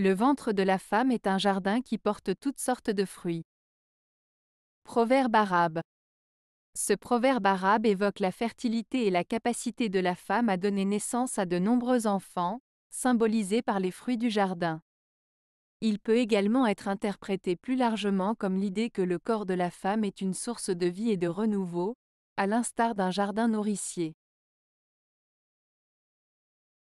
Le ventre de la femme est un jardin qui porte toutes sortes de fruits. Proverbe arabe. Ce proverbe arabe évoque la fertilité et la capacité de la femme à donner naissance à de nombreux enfants, symbolisés par les fruits du jardin. Il peut également être interprété plus largement comme l'idée que le corps de la femme est une source de vie et de renouveau, à l'instar d'un jardin nourricier.